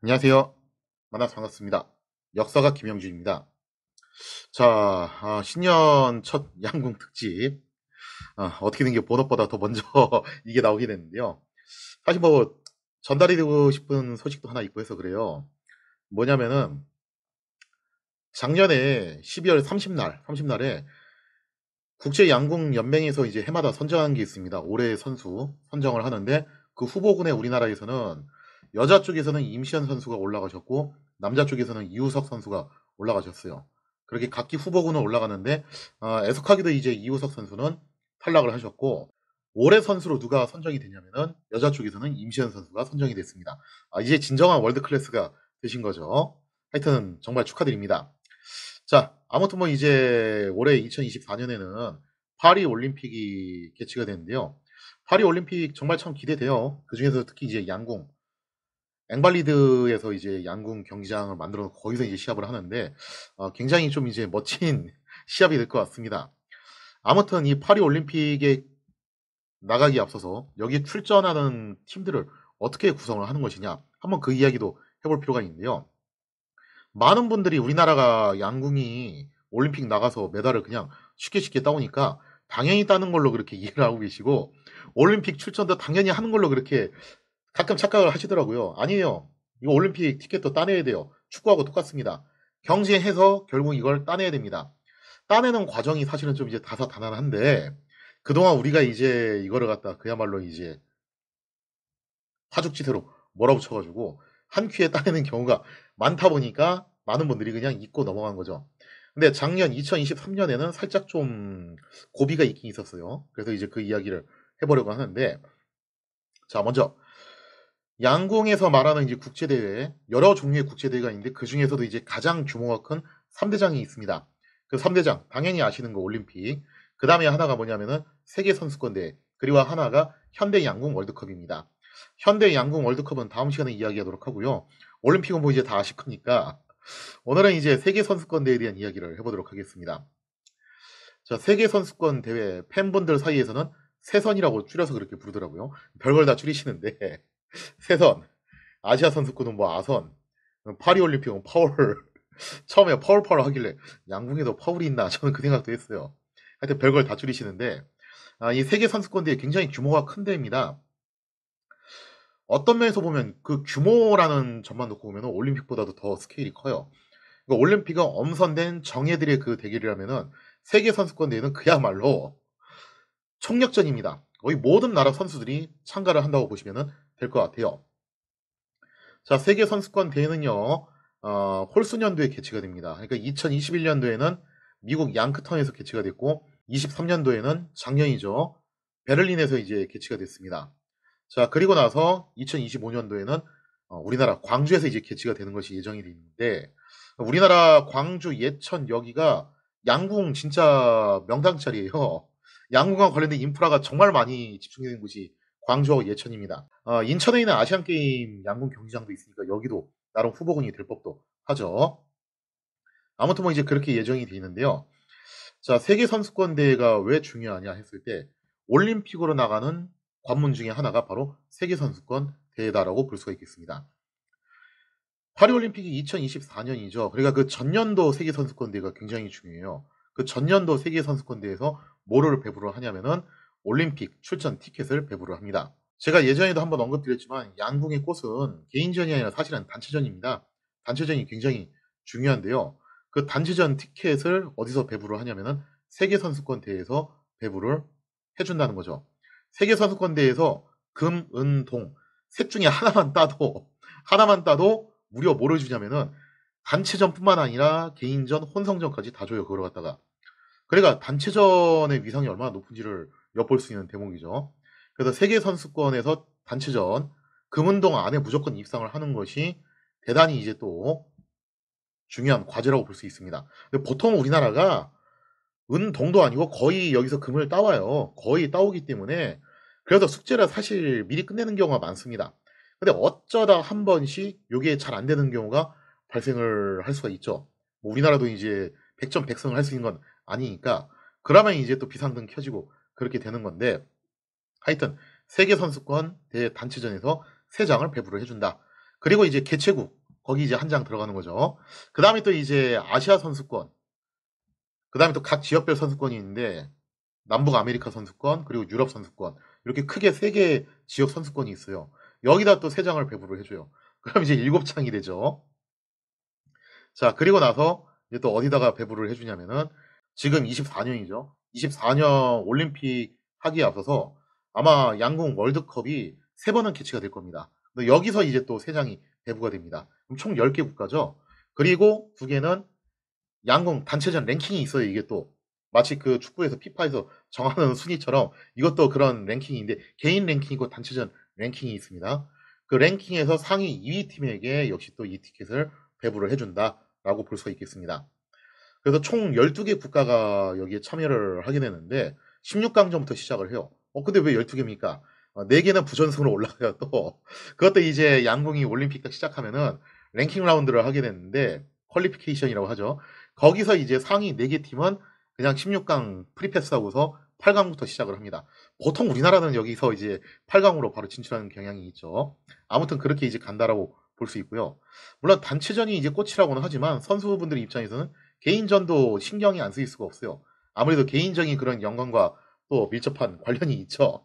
안녕하세요. 만나서 반갑습니다. 역사가 김영주입니다. 자, 아, 신년 첫 양궁 특집. 아, 어떻게 된게 본업보다 더 먼저 이게 나오게 됐는데요. 사실 뭐 전달이 되고 싶은 소식도 하나 있고 해서 그래요. 뭐냐면은 작년에 12월 30날, 30날에 국제 양궁 연맹에서 이제 해마다 선정한 게 있습니다. 올해 선수 선정을 하는데 그 후보군에 우리나라에서는 여자 쪽에서는 임시현 선수가 올라가셨고 남자 쪽에서는 이우석 선수가 올라가셨어요. 그렇게 각기 후보군은 올라가는데 어, 아, 애석하기도 이제 이우석 선수는 탈락을 하셨고 올해 선수로 누가 선정이 되냐면은 여자 쪽에서는 임시현 선수가 선정이 됐습니다. 아, 이제 진정한 월드 클래스가 되신 거죠. 하여튼 정말 축하드립니다. 자, 아무튼 뭐 이제 올해 2024년에는 파리 올림픽이 개최가 되는데요. 파리 올림픽 정말 참 기대돼요. 그 중에서 특히 이제 양궁, 앵발리드에서 이제 양궁 경기장을 만들어 놓고 거기서 이제 시합을 하는데 어, 굉장히 좀 이제 멋진 시합이 될 것 같습니다. 아무튼 이 파리 올림픽에 나가기 앞서서 여기 출전하는 팀들을 어떻게 구성을 하는 것이냐 한번 그 이야기도 해볼 필요가 있는데요. 많은 분들이 우리나라가 양궁이 올림픽 나가서 메달을 그냥 쉽게 쉽게 따오니까 당연히 따는 걸로 그렇게 이해를 하고 계시고 올림픽 출전도 당연히 하는 걸로 그렇게 가끔 착각을 하시더라고요. 아니에요. 이거 올림픽 티켓도 따내야 돼요. 축구하고 똑같습니다. 경쟁해서 결국 이걸 따내야 됩니다. 따내는 과정이 사실은 좀 이제 다사다난한데 그동안 우리가 이제 이거를 갖다 그야말로 이제 파죽지대로 몰아붙여가지고 한 큐에 따내는 경우가 많다 보니까 많은 분들이 그냥 잊고 넘어간 거죠. 근데 작년 2023년에는 살짝 좀 고비가 있긴 있었어요. 그래서 이제 그 이야기를 해보려고 하는데 자 먼저 양궁에서 말하는 이제 국제대회 여러 종류의 국제대회가 있는데 그 중에서도 이제 가장 규모가 큰 3대장이 있습니다. 그 3대장 당연히 아시는 거 올림픽 그 다음에 하나가 뭐냐면은 세계선수권대회 그리고 하나가 현대 양궁 월드컵입니다. 현대 양궁 월드컵은 다음 시간에 이야기하도록 하고요. 올림픽은 뭐 이제 다 아실 거니까 오늘은 이제 세계선수권대회에 대한 이야기를 해보도록 하겠습니다. 자, 세계선수권 대회 팬분들 사이에서는 세선이라고 줄여서 그렇게 부르더라고요. 별걸 다 줄이시는데 세선, 아시아 선수권은 뭐 아선, 파리 올림픽은 파울. 처음에 파울 파울 하길래 양궁에도 파울이 있나 저는 그 생각도 했어요. 하여튼 별걸 다 줄이시는데 아, 이 세계 선수권 대회 굉장히 규모가 큰 대회입니다. 어떤 면에서 보면 그 규모라는 점만 놓고 보면 올림픽보다도 더 스케일이 커요. 그러니까 올림픽은 엄선된 정예들의 그 대결이라면은 세계 선수권 대회는 그야말로 총력전입니다. 거의 모든 나라 선수들이 참가를 한다고 보시면은 될것 같아요. 자, 세계 선수권 대회는요. 어, 홀수년도에 개최가 됩니다. 그러니까 2021년도에는 미국 양크턴에서 개최가 됐고 23년도에는 작년이죠. 베를린에서 이제 개최가 됐습니다. 자, 그리고 나서 2025년도에는 어, 우리나라 광주에서 이제 개최가 되는 것이 예정이 되는데 우리나라 광주 예천 여기가 양궁 진짜 명당 자리예요. 양궁과 관련된 인프라가 정말 많이 집중되는 곳이 광주하고 예천입니다. 어, 인천에 있는 아시안게임 양궁 경기장도 있으니까 여기도 나름 후보군이 될 법도 하죠. 아무튼 뭐 이제 그렇게 예정이 돼 있는데요. 자, 세계선수권대회가 왜 중요하냐 했을 때 올림픽으로 나가는 관문 중에 하나가 바로 세계선수권 대회다라고 볼 수가 있겠습니다. 파리올림픽이 2024년이죠. 그러니까 그 전년도 세계선수권대회가 굉장히 중요해요. 그 전년도 세계선수권대회에서 뭐를 배부를 하냐면은 올림픽 출전 티켓을 배부를 합니다. 제가 예전에도 한번 언급드렸지만 양궁의 꽃은 개인전이 아니라 사실은 단체전입니다. 단체전이 굉장히 중요한데요. 그 단체전 티켓을 어디서 배부를 하냐면은 세계선수권 대회에서 배부를 해준다는 거죠. 세계선수권 대회에서 금, 은, 동 셋 중에 하나만 따도 하나만 따도 무려 뭐를 주냐면은 단체전뿐만 아니라 개인전, 혼성전까지 다 줘요. 그걸 갖다가. 그러니까 단체전의 위상이 얼마나 높은지를 엿볼 수 있는 대목이죠. 그래서 세계 선수권에서 단체전 금운동 안에 무조건 입상을 하는 것이 대단히 이제 또 중요한 과제라고 볼 수 있습니다. 보통 우리나라가 은동도 아니고 거의 여기서 금을 따와요. 거의 따오기 때문에 그래서 숙제를 사실 미리 끝내는 경우가 많습니다. 근데 어쩌다 한 번씩 이게 잘 안 되는 경우가 발생을 할 수가 있죠. 뭐 우리나라도 이제 100점 100승을 할 수 있는 건 아니니까 그러면 이제 또 비상등 켜지고 그렇게 되는 건데 하여튼 세계 선수권 대 단체전에서 세 장을 배부를 해준다. 그리고 이제 개최국 거기 이제 한 장 들어가는 거죠. 그 다음에 또 이제 아시아 선수권 그 다음에 또 각 지역별 선수권이 있는데 남북 아메리카 선수권 그리고 유럽 선수권 이렇게 크게 세 개 지역 선수권이 있어요. 여기다 또 세 장을 배부를 해줘요. 그럼 이제 일곱 장이 되죠. 자 그리고 나서 이제 또 어디다가 배부를 해주냐면은 지금 24년이죠. 24년 올림픽 하기에 앞서서 아마 양궁 월드컵이 세 번은 개최가 될 겁니다. 여기서 이제 또 세 장이 배부가 됩니다. 그럼 총 10개 국가죠. 그리고 두 개는 양궁 단체전 랭킹이 있어요. 이게 또 마치 그 축구에서 피파에서 정하는 순위처럼 이것도 그런 랭킹인데 개인 랭킹이고 단체전 랭킹이 있습니다. 그 랭킹에서 상위 2위 팀에게 역시 또 이 티켓을 배부를 해준다라고 볼 수가 있겠습니다. 그래서 총 12개 국가가 여기에 참여를 하게 되는데 16강전부터 시작을 해요. 어 근데 왜 12개입니까? 어, 4개는 부전승으로 올라가요 또. 그것도 이제 양궁이 올림픽 시작하면은 랭킹 라운드를 하게 되는데 퀄리피케이션이라고 하죠. 거기서 이제 상위 4개 팀은 그냥 16강 프리패스하고서 8강부터 시작을 합니다. 보통 우리나라는 여기서 이제 8강으로 바로 진출하는 경향이 있죠. 아무튼 그렇게 이제 간다라고 볼 수 있고요. 물론 단체전이 이제 꽃이라고는 하지만 선수분들 입장에서는 개인전도 신경이 안 쓰일 수가 없어요. 아무래도 개인적인 그런 연관과 또 밀접한 관련이 있죠.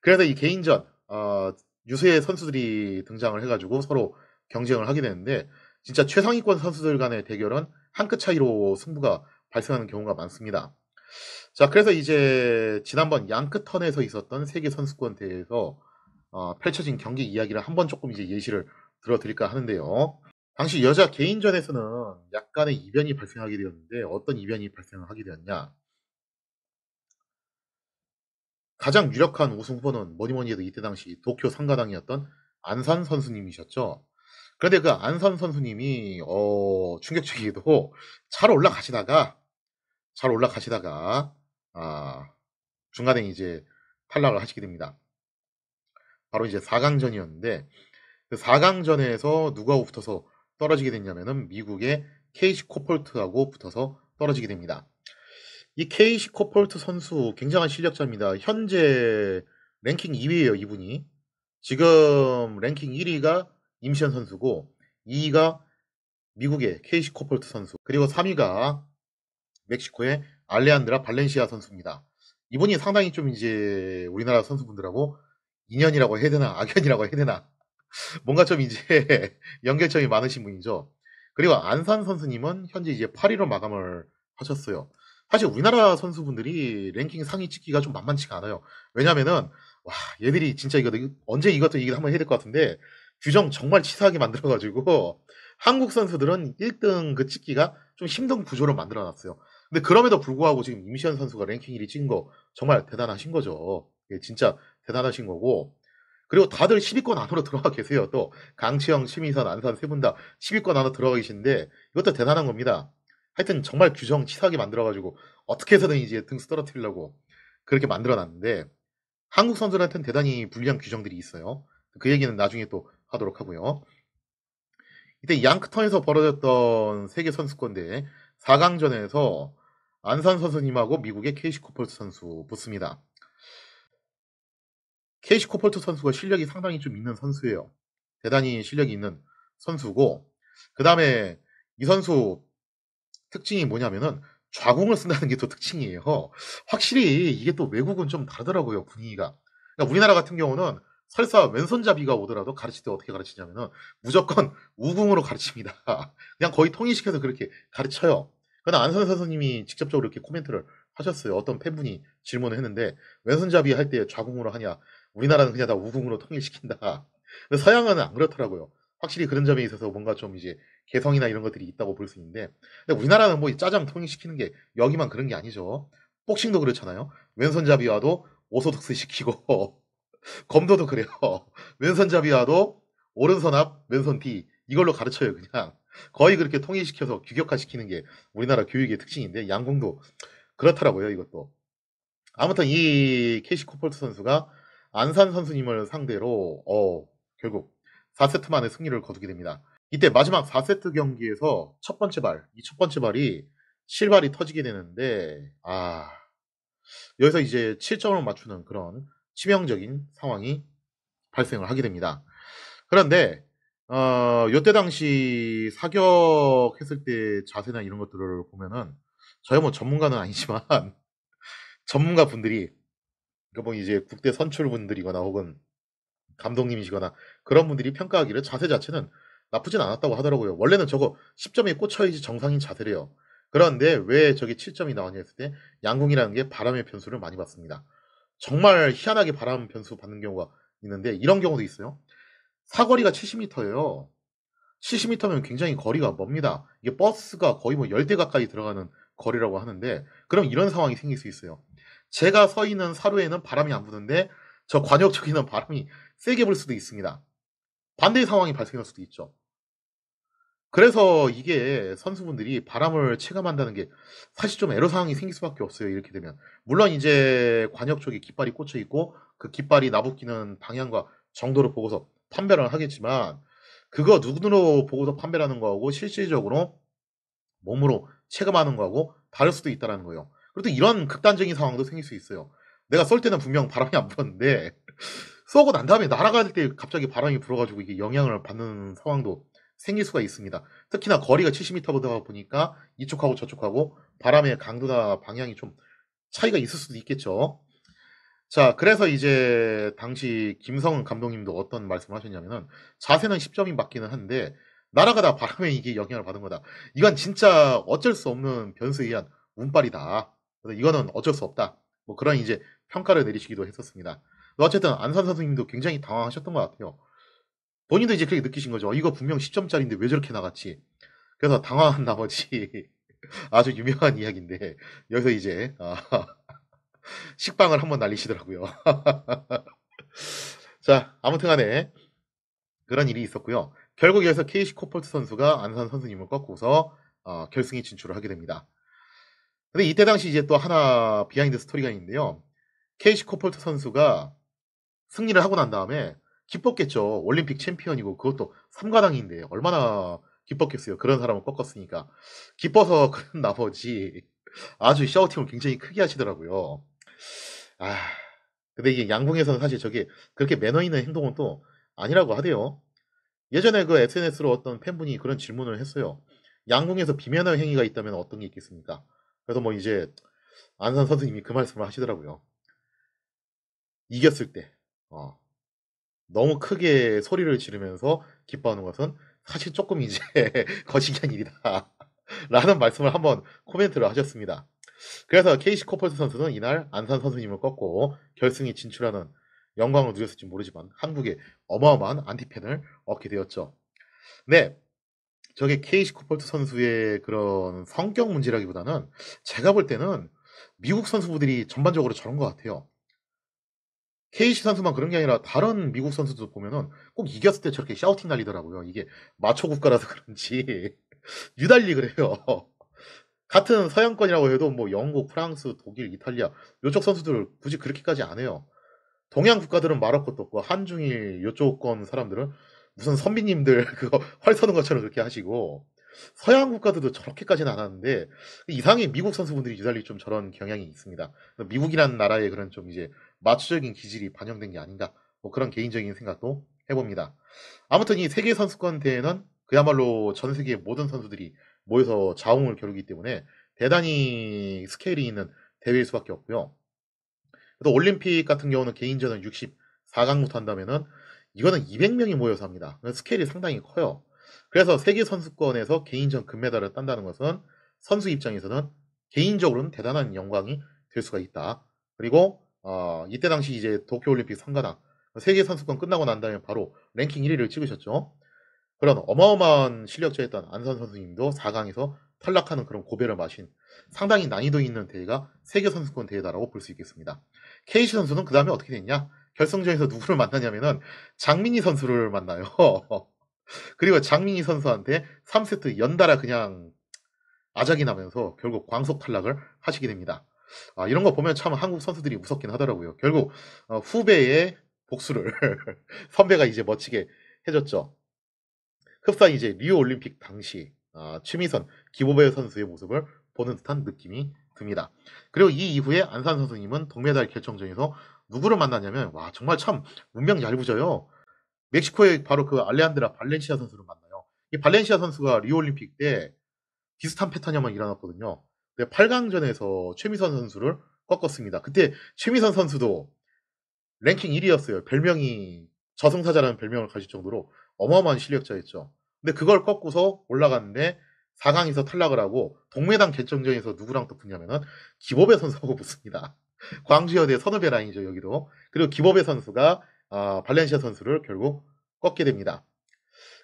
그래서 이 개인전 어, 유수의 선수들이 등장을 해가지고 서로 경쟁을 하게 되는데 진짜 최상위권 선수들 간의 대결은 한 끗 차이로 승부가 발생하는 경우가 많습니다. 자, 그래서 이제 지난번 양끝턴에서 있었던 세계 선수권 대회에서 어, 펼쳐진 경기 이야기를 한번 조금 이제 예시를 들어드릴까 하는데요. 당시 여자 개인전에서는 약간의 이변이 발생하게 되었는데 어떤 이변이 발생하게 되었냐? 가장 유력한 우승 후보는 뭐니뭐니 해도 이때 당시 도쿄 상가당이었던 안산 선수님이셨죠. 그런데 그 안산 선수님이 어, 충격적이기도잘 올라가시다가 잘 올라가시다가 아, 중간에 이제 탈락을 하시게 됩니다. 바로 이제 4강전이었는데 4강전에서 그 누가 붙어서 떨어지게 되냐면 미국의 케이시 코폴트하고 붙어서 떨어지게 됩니다. 이 케이시 코폴트 선수 굉장한 실력자입니다. 현재 랭킹 2위예요, 이분이. 지금 랭킹 1위가 임시현 선수고 2위가 미국의 케이시 코폴트 선수 그리고 3위가 멕시코의 알레안드라 발렌시아 선수입니다. 이분이 상당히 좀 이제 우리나라 선수분들하고 인연이라고 해야 되나 악연이라고 해야 되나 뭔가 좀 이제 연결점이 많으신 분이죠. 그리고 안산 선수님은 현재 이제 8위로 마감을 하셨어요. 사실 우리나라 선수분들이 랭킹 상위 찍기가 좀 만만치가 않아요. 왜냐면은 와 얘들이 진짜 이거 언제 이것도 얘기를 한번 해야 될 것 같은데 규정 정말 치사하게 만들어가지고 한국 선수들은 1등 그 찍기가 좀 힘든 구조를 만들어놨어요. 근데 그럼에도 불구하고 지금 임시현 선수가 랭킹 1위 찍은 거 정말 대단하신 거죠. 예, 진짜 대단하신 거고 그리고 다들 10위권 안으로 들어가 계세요. 또 강치영, 심의선, 안산 세 분다 10위권 안으로 들어가 계신데 이것도 대단한 겁니다. 하여튼 정말 규정 치사하게 만들어가지고 어떻게 해서든 이제 등수 떨어뜨리려고 그렇게 만들어놨는데 한국 선수들한테는 대단히 불리한 규정들이 있어요. 그 얘기는 나중에 또 하도록 하고요. 이때 양크턴에서 벌어졌던 세계 선수권대 4강전에서 안산 선수님하고 미국의 케이시 코폴스 선수 붙습니다. 케이시 코폴트 선수가 실력이 상당히 좀 있는 선수예요. 대단히 실력이 있는 선수고 그 다음에 이 선수 특징이 뭐냐면은 좌궁을 쓴다는 게 또 특징이에요. 확실히 이게 또 외국은 좀 다르더라고요 분위기가. 그러니까 우리나라 같은 경우는 설사 왼손잡이가 오더라도 가르칠 때 어떻게 가르치냐면은 무조건 우궁으로 가르칩니다. 그냥 거의 통일시켜서 그렇게 가르쳐요. 그러나 안선 선수님이 직접적으로 이렇게 코멘트를 하셨어요. 어떤 팬분이 질문을 했는데 왼손잡이 할 때 좌궁으로 하냐? 우리나라는 그냥 다 우궁으로 통일시킨다. 근데 서양은 안 그렇더라고요. 확실히 그런 점에 있어서 뭔가 좀 이제 개성이나 이런 것들이 있다고 볼 수 있는데 근데 우리나라는 뭐 짜장 통일시키는 게 여기만 그런 게 아니죠. 복싱도 그렇잖아요. 왼손잡이와도 오소독스 시키고 검도도 그래요. 왼손잡이와도 오른손 앞, 왼손 뒤 이걸로 가르쳐요 그냥. 거의 그렇게 통일시켜서 규격화시키는 게 우리나라 교육의 특징인데 양궁도 그렇더라고요 이것도. 아무튼 이 케이시 코폴트 선수가 안산 선수님을 상대로 어, 결국 4세트 만에 승리를 거두게 됩니다. 이때 마지막 4세트 경기에서 첫 번째 발, 이 첫 번째 발이 실발이 터지게 되는데 아 여기서 이제 7점을 맞추는 그런 치명적인 상황이 발생을 하게 됩니다. 그런데 어, 요때 당시 사격했을 때 자세나 이런 것들을 보면은 저희 뭐 전문가는 아니지만 전문가 분들이 그러니 뭐 이제 국대 선출분들이거나 혹은 감독님이시거나 그런 분들이 평가하기를 자세 자체는 나쁘진 않았다고 하더라고요. 원래는 저거 10점에 꽂혀야지 정상인 자세래요. 그런데 왜 저게 7점이 나왔냐 했을 때 양궁이라는 게 바람의 변수를 많이 받습니다. 정말 희한하게 바람 변수 받는 경우가 있는데 이런 경우도 있어요. 사거리가 70m예요. 70m면 굉장히 거리가 멉니다. 이게 버스가 거의 뭐 10대 가까이 들어가는 거리라고 하는데 그럼 이런 상황이 생길 수 있어요. 제가 서 있는 사루에는 바람이 안 부는데 저 관역 쪽에는 바람이 세게 불 수도 있습니다. 반대의 상황이 발생할 수도 있죠. 그래서 이게 선수분들이 바람을 체감한다는 게 사실 좀 애로사항이 생길 수밖에 없어요. 이렇게 되면. 물론 이제 관역 쪽에 깃발이 꽂혀 있고 그 깃발이 나부끼는 방향과 정도를 보고서 판별을 하겠지만 그거 눈으로 보고서 판별하는 거하고 실질적으로 몸으로 체감하는 거하고 다를 수도 있다는 거예요. 그래도 이런 극단적인 상황도 생길 수 있어요. 내가 쏠 때는 분명 바람이 안 불었는데 쏘고 난 다음에 날아갈 때 갑자기 바람이 불어가지고 이게 영향을 받는 상황도 생길 수가 있습니다. 특히나 거리가 70m보다 보니까 이쪽하고 저쪽하고 바람의 강도나 방향이 좀 차이가 있을 수도 있겠죠. 자, 그래서 이제 당시 김성은 감독님도 어떤 말씀을 하셨냐면은 자세는 10점이 맞기는 한데 날아가다 바람에 이게 영향을 받은 거다. 이건 진짜 어쩔 수 없는 변수에 의한 운빨이다. 그래서 이거는 어쩔 수 없다. 뭐 그런 이제 평가를 내리시기도 했었습니다. 어쨌든 안산 선생님도 굉장히 당황하셨던 것 같아요. 본인도 이제 그렇게 느끼신 거죠. 이거 분명 10점짜리인데 왜 저렇게 나갔지? 그래서 당황한 나머지 아주 유명한 이야기인데 여기서 이제 아, 식빵을 한번 날리시더라고요. 자, 아무튼 간에 그런 일이 있었고요. 결국 여기서 케이시 코폴트 선수가 안산 선수님을 꺾고서 어, 결승에 진출을 하게 됩니다. 근데 이때 당시 이제 또 하나 비하인드 스토리가 있는데요. 케이시 코폴트 선수가 승리를 하고 난 다음에 기뻤겠죠. 올림픽 챔피언이고 그것도 3가당인데 얼마나 기뻤겠어요. 그런 사람을 꺾었으니까. 기뻐서 그런 나머지 아주 샤우팅을 굉장히 크게 하시더라고요. 아, 근데 이게 양궁에서는 사실 저게 그렇게 매너 있는 행동은 또 아니라고 하대요. 예전에 그 SNS로 어떤 팬분이 그런 질문을 했어요. 양궁에서 비매너 행위가 있다면 어떤 게 있겠습니까? 그래서 뭐 이제 안산 선생님이 그 말씀을 하시더라고요. 이겼을 때 어, 너무 크게 소리를 지르면서 기뻐하는 것은 사실 조금 이제 거시기한 일이다. 라는 말씀을 한번 코멘트를 하셨습니다. 그래서 케이시 코퍼스 선수는 이날 안산 선수님을 꺾고 결승에 진출하는 영광을 누렸을지 모르지만 한국의 어마어마한 안티팬을 얻게 되었죠. 네, 저게 케이시 코펄트 선수의 그런 성격 문제라기보다는 제가 볼 때는 미국 선수들이 전반적으로 저런 것 같아요. 케이시 선수만 그런 게 아니라 다른 미국 선수들 보면은 꼭 이겼을 때 저렇게 샤우팅 날리더라고요. 이게 마초 국가라서 그런지 유달리 그래요. 같은 서양권이라고 해도 뭐 영국, 프랑스, 독일, 이탈리아 요쪽 선수들 굳이 그렇게까지 안 해요. 동양 국가들은 말할 것도 고 한중일 요쪽 건 사람들은 무슨 선비님들 그거 활 서는 것처럼 그렇게 하시고 서양 국가들도 저렇게까지는 안 하는데 이상해 미국 선수분들이 유달리 좀 저런 경향이 있습니다. 미국이라는 나라의 그런 좀 이제 마초적인 기질이 반영된 게 아닌가 뭐 그런 개인적인 생각도 해봅니다. 아무튼 이 세계 선수권 대회는 그야말로 전 세계 모든 선수들이 모여서 자웅을 겨루기 때문에 대단히 스케일이 있는 대회일 수밖에 없고요. 또 올림픽 같은 경우는 개인전은 64강부터 한다면은 이거는 200명이 모여서 합니다. 스케일이 상당히 커요. 그래서 세계 선수권에서 개인전 금메달을 딴다는 것은 선수 입장에서는 개인적으로는 대단한 영광이 될 수가 있다. 그리고 어, 이때 당시 이제 도쿄올림픽 상가당 세계 선수권 끝나고 난 다음에 바로 랭킹 1위를 찍으셨죠. 그런 어마어마한 실력자였던 안선 선수님도 4강에서 탈락하는 그런 고배를 마신 상당히 난이도 있는 대회가 세계 선수권 대회다라고 볼 수 있겠습니다. 케이시 선수는 그 다음에 어떻게 됐냐? 결승전에서 누구를 만나냐면은 장민희 선수를 만나요. 그리고 장민희 선수한테 3세트 연달아 그냥 아작이 나면서 결국 광속 탈락을 하시게 됩니다. 아, 이런 거 보면 참 한국 선수들이 무섭긴 하더라고요. 결국 어, 후배의 복수를 선배가 이제 멋지게 해줬죠. 흡사 이제 리오 올림픽 당시 아, 취미선 기보배 선수의 모습을 보는 듯한 느낌이 듭니다. 그리고 이 이후에 안산 선수님은 동메달 결정전에서 누구를 만나냐면 와 정말 참 운명 얄궂어요. 멕시코의 바로 그 알레한드라 발렌시아 선수를 만나요. 이 발렌시아 선수가 리올림픽때 비슷한 패턴이 한번 일어났거든요. 8강전에서 최미선 선수를 꺾었습니다. 그때 최미선 선수도 랭킹 1위였어요. 별명이 저승사자라는 별명을 가질 정도로 어마어마한 실력자였죠. 근데 그걸 꺾고서 올라갔는데 4강에서 탈락을 하고 동메당 결정전에서 누구랑 또 붙냐면은 기법배 선수하고 붙습니다. 광주여대 선후배 라인이죠 여기도. 그리고 기법의 선수가 아, 발렌시아 선수를 결국 꺾게 됩니다.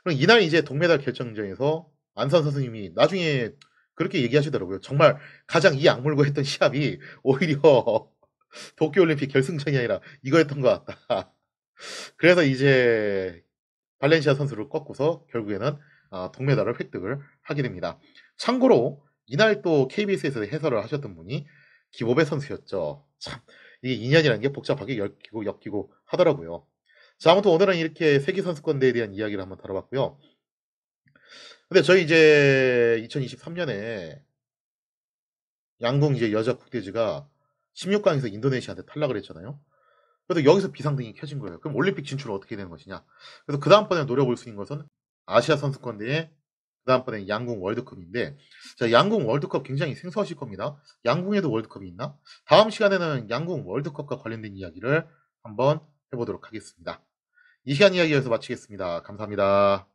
그럼 이날 이제 동메달 결정전에서 안선 선수님이 나중에 그렇게 얘기하시더라고요. 정말 가장 이 악물고 했던 시합이 오히려 도쿄올림픽 결승전이 아니라 이거였던 것 같다. 그래서 이제 발렌시아 선수를 꺾고서 결국에는 아, 동메달을 획득을 하게 됩니다. 참고로 이날 또 KBS에서 해설을 하셨던 분이 기보배 선수였죠. 참 이게 인연이라는 게 복잡하게 엮이고 엮이고 하더라고요. 자 아무튼 오늘은 이렇게 세계 선수권대에 대한 이야기를 한번 다뤄봤고요. 근데 저희 이제 2023년에 양궁 이제 여자 국대지가 16강에서 인도네시아한테 탈락을 했잖아요. 그래서 여기서 비상등이 켜진 거예요. 그럼 올림픽 진출은 어떻게 되는 것이냐? 그래서 그 다음번에 노려볼 수 있는 것은 아시아 선수권대회 그다음번엔 양궁 월드컵인데 자 양궁 월드컵 굉장히 생소하실 겁니다. 양궁에도 월드컵이 있나? 다음 시간에는 양궁 월드컵과 관련된 이야기를 한번 해보도록 하겠습니다. 이 시간 이야기에서 마치겠습니다. 감사합니다.